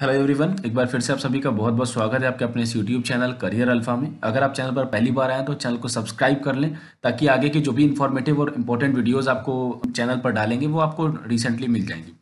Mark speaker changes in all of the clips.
Speaker 1: hello everyone एक बार फिर से आप सभी का बहुत बहुत स्वागत है आपके अपने इस यूट्यूब चैनल करियर अल्फा में अगर आप चैनल पर पहली बार आए हैं तो चैनल को सब्सक्राइब कर लें ताकि आगे के जो भी इन्फॉर्मेटिव और इम्पोर्टेंट वीडियोस आपको चैनल पर डालेंगे वो आपको रिसेंटली मिल जाएंगी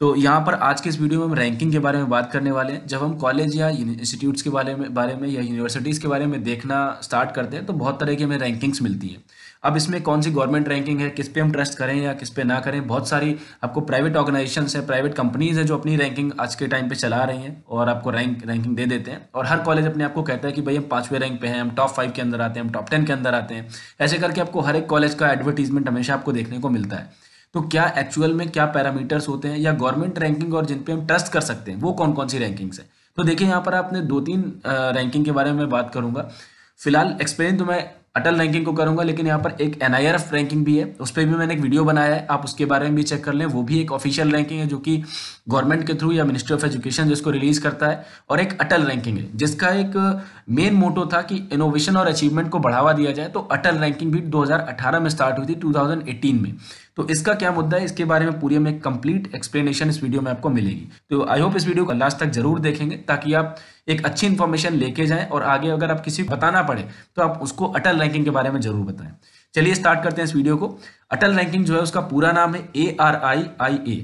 Speaker 1: तो यहाँ पर आज के इस वीडियो में हम रैंकिंग के बारे में बात करने वाले हैं जब हम कॉलेज या इंस्टीट्यूट्स के बारे में बारे में या यूनिवर्सिटीज़ के बारे में देखना स्टार्ट करते हैं तो बहुत तरह की हमें रैंकिंग्स मिलती हैं अब इसमें कौन सी गवर्नमेंट रैंकिंग है किस पे हम ट्रस्ट करें या किस पे ना करें बहुत सारी आपको प्राइवेट ऑर्गेनाइजेशन है प्राइवेट कंपनीज है जो अपनी रैंकिंग आज के टाइम पे चला रही हैं और आपको रैंक रैंकिंग दे देते हैं और हर कॉलेज अपने आपको कहता है कि भाई हम पाँचवें रैंक पे हैं हम टॉप फाइव के अंदर आते हैं हम टॉप टेन के अंदर आते हैं ऐसे करके आपको हर एक कॉलेज का एडवर्टीजमेंट हमेशा आपको देखने को मिलता है तो क्या एक्चुअल में क्या पैरामीटर्स होते हैं या गवर्नमेंट रैंकिंग और जिन पे हम ट्रस्ट कर सकते हैं वो कौन कौन सी रैंकिंग्स है तो देखिए यहाँ पर आपने दो तीन रैंकिंग के बारे में बात करूंगा फिलहाल एक्सपेरियंस तो मैं अटल रैंकिंग को करूंगा लेकिन यहाँ पर एक एन रैंकिंग भी है उस पर भी मैंने एक वीडियो बनाया है आप उसके बारे में भी चेक कर लें वो भी एक ऑफिशियल रैंकिंग है जो कि गवर्नमेंट के थ्रू या मिनिस्ट्री ऑफ एजुकेशन जिसको रिलीज करता है और एक अटल रैंकिंग है जिसका एक मेन मोटो था कि इनोवेशन और अचीवमेंट को बढ़ावा दिया जाए तो अटल रैंकिंग भी दो में स्टार्ट हुई थी टू में तो इसका क्या मुद्दा है इसके बारे में पूरी हमें कंप्लीट एक्सप्लेनेशन इस वीडियो में आपको मिलेगी तो आई होप इस वीडियो को लास्ट तक जरूर देखेंगे ताकि आप एक अच्छी इन्फॉर्मेशन लेके जाएं और आगे अगर आप किसी को बताना पड़े तो आप उसको अटल रैंकिंग के बारे में जरूर बताएं चलिए स्टार्ट करते हैं इस वीडियो को अटल रैंकिंग जो है उसका पूरा नाम है A R I I A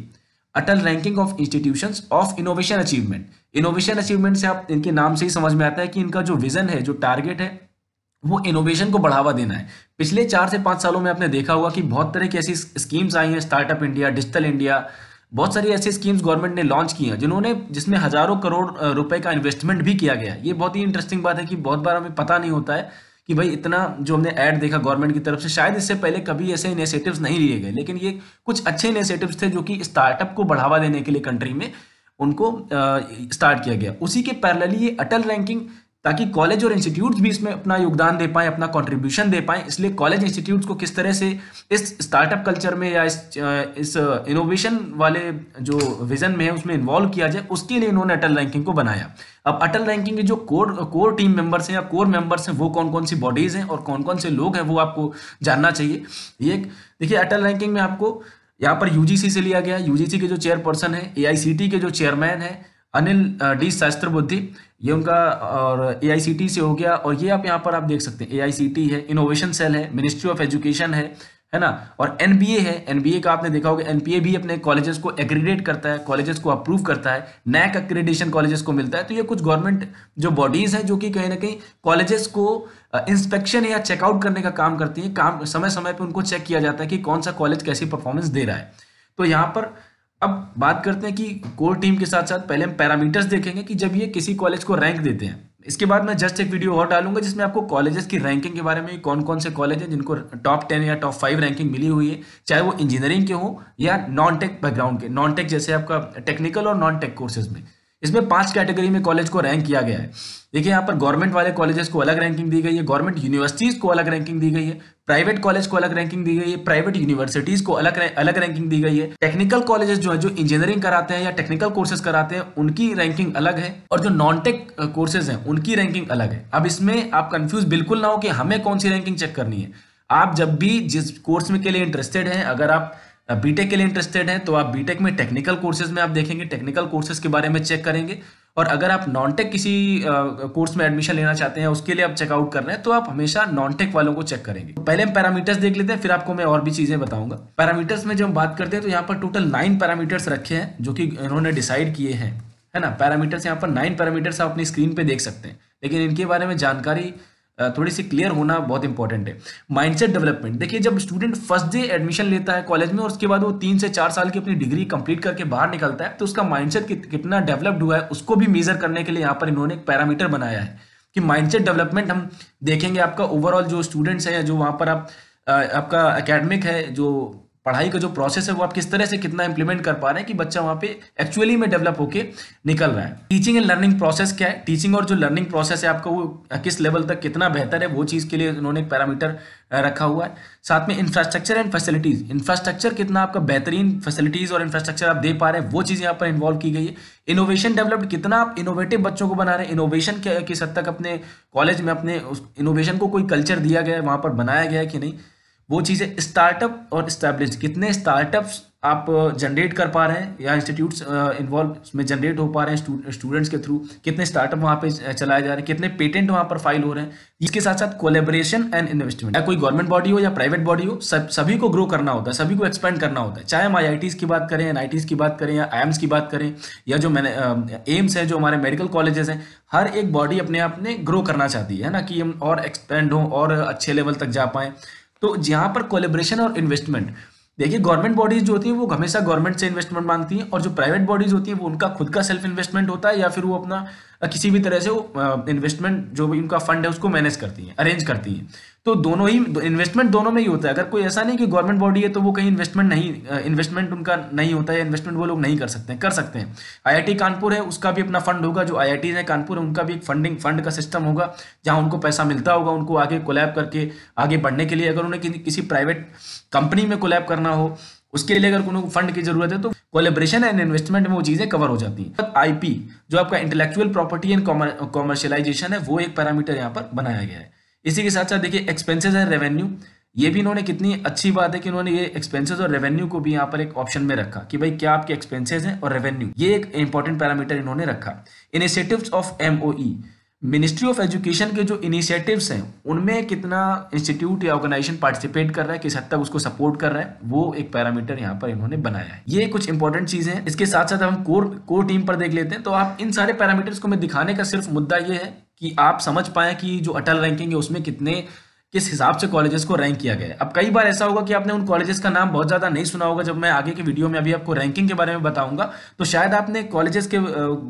Speaker 1: Atal ranking of institution of innovation achievement innovation achievement से आप इनके नाम से ही समझ में आता है कि इनका जो विजन है जो टारगेट है वो इनोवेशन को बढ़ावा देना है पिछले चार से पाँच सालों में आपने देखा होगा कि बहुत तरह की ऐसी स्कीम्स आई हैं स्टार्टअप इंडिया डिजिटल इंडिया बहुत सारी ऐसी स्कीम्स गवर्नमेंट ने लॉन्च की हैं जिन्होंने जिसमें हजारों करोड़ रुपए का इन्वेस्टमेंट भी किया गया ये बहुत ही इंटरेस्टिंग बात है कि बहुत बार हमें पता नहीं होता है कि भाई इतना जो हमने ऐड देखा गवर्नमेंट की तरफ से शायद इससे पहले कभी ऐसे इनिशिएटिव्स नहीं लिए गए लेकिन ये कुछ अच्छे इनिशिएटिव्स थे जो कि स्टार्टअप को बढ़ावा देने के लिए कंट्री में उनको स्टार्ट किया गया उसी के पैरेलली ये अटल रैंकिंग ताकि कॉलेज और इंस्टीट्यूट्स भी इसमें अपना योगदान दे पाएँ अपना कॉन्ट्रीब्यूशन दे पाएँ इसलिए कॉलेज इंस्टीट्यूट्स को किस तरह से इस स्टार्टअप कल्चर में या इस इस इनोवेशन वाले जो विजन में है उसमें इन्वॉल्व किया जाए उसके लिए इन्होंने अटल रैंकिंग को बनाया अब अटल रैंकिंग के जो कोर कोर टीम मेंबर्स हैं या कोर मेंबर्स हैं वो कौन कौन सी बॉडीज़ हैं और कौन कौन से लोग हैं वो आपको जानना चाहिए ये देखिए अटल रैंकिंग में आपको यहाँ पर यूजीसी से लिया गया यूजीसी के जो चेयरपर्सन है ए के जो चेयरमैन है अनिल डी शास्त्र बुद्धि ये उनका और ए से हो गया और ये आप यहाँ पर आप देख सकते हैं ए है इनोवेशन सेल है मिनिस्ट्री ऑफ एजुकेशन है है ना और एन है एन का आपने देखा होगा एन भी अपने कॉलेजेस को एग्रीडेट करता है कॉलेजेस को अप्रूव करता है नैक एक्रीडेशन कॉलेजेस को मिलता है तो ये कुछ गवर्नमेंट जो बॉडीज हैं जो कि कहीं ना कहीं कॉलेजेस को इंस्पेक्शन या चेकआउट करने का काम करती है काम समय समय पर उनको चेक किया जाता है कि कौन सा कॉलेज कैसी परफॉर्मेंस दे रहा है तो यहाँ पर अब बात करते हैं कि कोर टीम के साथ साथ पहले हम पैरामीटर्स देखेंगे कि जब ये किसी कॉलेज को रैंक देते हैं इसके बाद मैं जस्ट एक वीडियो और डालूंगा जिसमें आपको कॉलेजेस की रैंकिंग के बारे में कौन कौन से कॉलेज हैं जिनको टॉप टेन या टॉप फाइव रैंकिंग मिली हुई है चाहे वो इंजीनियरिंग के हो या नॉन टेक बैकग्राउंड के नॉन टेक जैसे आपका टेक्निकल और नॉन टेक कोर्सेज में इसमें पांच कैटेगरी में कॉलेज को रैंक किया गया है देखिए यहाँ पर गवर्नमेंट वाले कॉलेजेस को अलग रैंकिंग दी गई है गवर्नमेंट यूनिवर्सिटीज़ को अलग रैंकिंग दी गई है प्राइवेट कॉलेज को अलग रैंकिंग दी गई है प्राइवेट यूनिवर्सिटीज को अलग अलग रैंकिंग दी गई है टेक्निकल कॉलेजेस जो है जो इंजीनियरिंग कराते हैं या टेक्निकल कोर्सेज कराते हैं उनकी रैंकिंग अलग है और जो नॉन टेक कोर्सेज हैं उनकी रैंकिंग अलग है अब इसमें आप कंफ्यूज बिल्कुल ना हो कि हमें कौन सी रैंकिंग चेक करनी है आप जब भी जिस कोर्स में के लिए इंटरेस्टेड हैं अगर आप बीटेक के लिए इंटरेस्टेड हैं तो आप बीटेक में टेक्निकल कोर्सेज में आप देखेंगे टेक्निकल कोर्सेज के बारे में चेक करेंगे और अगर आप नॉन टेक किसी कोर्स में एडमिशन लेना चाहते हैं उसके लिए आप चेकआउट कर रहे हैं तो आप हमेशा नॉन टेक वालों को चेक करेंगे पहले हम पैरामीटर्स देख लेते हैं फिर आपको मैं और भी चीजें बताऊंगा पैरामीटर्स में जब हम बात करते हैं तो यहाँ पर टोटल नाइन पैरामीटर्स रखे हैं जो कि इन्होंने डिसाइड किए हैं है ना पैरामीटर्स यहाँ पर नाइन पैरामीटर्स आप अपनी स्क्रीन पे देख सकते हैं लेकिन इनके बारे में जानकारी थोड़ी सी क्लियर होना बहुत इंपॉर्टेंट है माइंडसेट डेवलपमेंट देखिए जब स्टूडेंट फर्स्ट डे एडमिशन लेता है कॉलेज में और उसके बाद वो तीन से चार साल की अपनी डिग्री कंप्लीट करके बाहर निकलता है तो उसका माइंडसेट कितना डेवलप्ड हुआ है उसको भी मेजर करने के लिए यहाँ पर इन्होंने एक पैरामीटर बनाया है कि माइंडसेट डेवलपमेंट हम देखेंगे आपका ओवरऑल जो स्टूडेंट्स हैं जो वहाँ पर आप आपका अकेडमिक है जो पढ़ाई का जो प्रोसेस है वो आप किस तरह से कितना इंप्लीमेंट कर पा रहे हैं कि बच्चा वहाँ पे एक्चुअली में डेवलप होके निकल रहा है टीचिंग एंड लर्निंग प्रोसेस क्या है टीचिंग और जो लर्निंग प्रोसेस है आपका वो किस लेवल तक कितना बेहतर है वो चीज़ के लिए उन्होंने एक पैरामीटर रखा हुआ है साथ में इंफ्रास्ट्रक्चर एंड फैसिलिटीज़ इंफ्रास्ट्रक्चर कितना आपका बेहतरीन फैसिलिटीज़ और इंफ्रास्ट्रक्चर आप दे पा रहे हैं वो चीज़ यहाँ पर इन्वॉल्व की गई है इनोवेशन डेवलप्ड कितना आप इनोवेटिव बच्चों को बना रहे हैं इनोवेशन किस हद तक अपने कॉलेज में अपने उस इनोवेशन को कोई कल्चर दिया गया है वहाँ पर बनाया गया है कि नहीं वो चीज़ें स्टार्टअप और इस्टेब्लिश कितने स्टार्टअप्स आप जनरेट uh, कर पा रहे हैं या इंस्टीट्यूट्स इन्वॉल्व में जनरेट हो पा रहे हैं स्टूडेंट्स uh, के थ्रू कितने स्टार्टअप वहाँ पे uh, चलाए जा रहे हैं कितने पेटेंट वहाँ पर फाइल हो रहे हैं इसके साथ साथ कोलेबरेशन एंड इन्वेस्टमेंट या कोई गवर्नमेंट बॉडी हो या प्राइवेट बॉडी हो सब सभी को ग्रो करना होता है सभी को एक्सपेंड करना होता है चाहे हम आई की बात करें एन की बात करें या आई की बात करें या जो मैंने एम्स um, है जो हमारे मेडिकल कॉलेजेस हैं हर एक बॉडी अपने आप में ग्रो करना चाहती है ना कि हम और एक्सपेंड हों और अच्छे लेवल तक जा पाएँ तो यहाँ पर कोलेब्रेशन और इन्वेस्टमेंट देखिए गवर्नमेंट बॉडीज जो होती है वो हमेशा गवर्नमेंट से इन्वेस्टमेंट मांगती हैं और जो प्राइवेट बॉडीज होती है वो उनका खुद का सेल्फ इन्वेस्टमेंट होता है या फिर वो अपना किसी भी तरह से वो इन्वेस्टमेंट जो भी उनका फंड है उसको मैनेज करती हैं अरेंज करती हैं तो दोनों ही इन्वेस्टमेंट दोनों में ही होता है अगर कोई ऐसा नहीं कि गवर्नमेंट बॉडी है तो वो कहीं इन्वेस्टमेंट नहीं इन्वेस्टमेंट उनका नहीं होता है इन्वेस्टमेंट वो लोग नहीं कर सकते हैं कर सकते हैं आई कानपुर है उसका भी अपना फंड होगा जो आई है कानपुर है उनका भी एक फंडिंग फंड का सिस्टम होगा जहाँ उनको पैसा मिलता होगा उनको आगे कोलैब करके आगे बढ़ने के लिए अगर उन्हें किसी प्राइवेट कंपनी में कोलैब करना हो उसके लिए अगर कोनो फंड की जरूरत है तो कोलेब्रेशन एंड इन्वेस्टमेंट में वो चीजें कवर हो जाती है आईपी जो आपका इंटेलेक्चुअल प्रॉपर्टी एंड कॉमर्शियलाइजेशन है वो एक पैरामीटर यहाँ पर बनाया गया है इसी के साथ साथ देखिए एक्सपेंसेस एंड रेवेन्यू ये भी इन्होंने कितनी अच्छी बात है कि इन्होंने ये एक्सपेंसेस और रेवेन्यू को भी यहाँ पर एक ऑप्शन में रखा कि भाई क्या आपके एक्सपेंसेस हैं और रेवेन्यू ये एक इंपॉर्टेंट पैरामीटर इन्होंने रखा initiatives of MOE ministry of education के जो इनिशिएटिव्स हैं उनमें कितना इंस्टीट्यूट या ऑर्गेनाइजेशन पार्टिसिपेट कर रहा है किस हद तक उसको सपोर्ट कर रहा है वो एक पैरामीटर यहाँ पर इन्होंने बनाया है ये कुछ इंपॉर्टेंट चीजें हैं इसके साथ साथ हम कोर कोर टीम पर देख लेते हैं तो आप इन सारे पैरामीटर्स को मैं दिखाने का सिर्फ मुद्दा ये है कि आप समझ पाए कि जो अटल रैंकिंग है उसमें कितने किस हिसाब से कॉलेजेस को रैंक किया गया अब कई बार ऐसा होगा कि आपने उन कॉलेजेस का नाम बहुत ज़्यादा नहीं सुना होगा जब मैं आगे की वीडियो में अभी आपको रैंकिंग के बारे में बताऊंगा तो शायद आपने कॉलेजेस के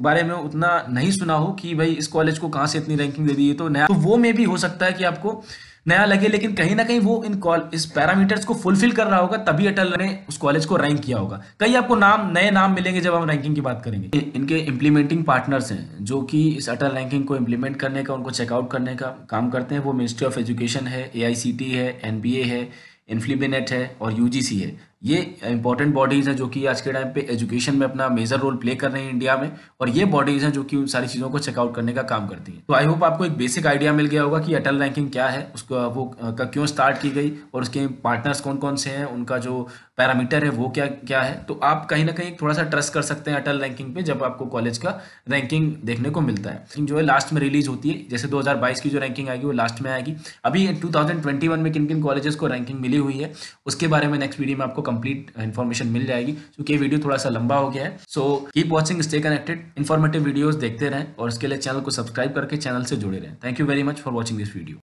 Speaker 1: बारे में उतना नहीं सुना हो कि भाई इस कॉलेज को कहां से इतनी रैंकिंग दे दी है तो नया तो वो में भी हो सकता है कि आपको नया लगे लेकिन कहीं ना कहीं वो इन कॉल इस पैरामीटर्स को फुलफिल कर रहा होगा तभी अटल ने उस कॉलेज को रैंक किया होगा कई आपको नाम नए नाम मिलेंगे जब हम रैंकिंग की बात करेंगे इनके इम्प्लीमेंटिंग पार्टनर्स हैं जो कि इस अटल रैंकिंग को इम्प्लीमेंट करने का उनको चेकआउट करने का काम करते हैं वो मिनिस्ट्री ऑफ एजुकेशन है ए है एन है इन्फ्लीबिनेट है और यू है ये इंपॉर्टेंट बॉडीज़ हैं जो कि आज के टाइम पे एजुकेशन में अपना मेजर रोल प्ले कर रहे हैं इंडिया में और ये बॉडीज़ हैं जो कि उन सारी चीज़ों को चेकआउट करने का काम करती हैं तो आई होप आपको एक बेसिक आइडिया मिल गया होगा कि अटल रैंकिंग क्या है उसको वो का क्यों स्टार्ट की गई और उसके पार्टनर्स कौन कौन से हैं उनका जो पैरामीटर है वो क्या क्या है तो आप कहीं ना कहीं थोड़ा सा ट्रस्ट कर सकते हैं अटल रैंकिंग पे जब आपको कॉलेज का रैंकिंग देखने को मिलता है जो है लास्ट में रिलीज होती है जैसे 2022 की जो रैंकिंग आएगी वो लास्ट में आएगी अभी 2021 में किन किन कॉलेजेस को रैंकिंग मिली हुई है उसके बारे में नेक्स्ट वीडियो में आपको कंप्लीट इन्फॉर्मेशन मिल जाएगी क्योंकि ये वीडियो थोड़ा सा लंबा हो गया है so keep watching stay connected informative videos देखते रहें और इसके लिए चैनल को सब्सक्राइब करके चैनल से जुड़े रहें thank you very much for watching this video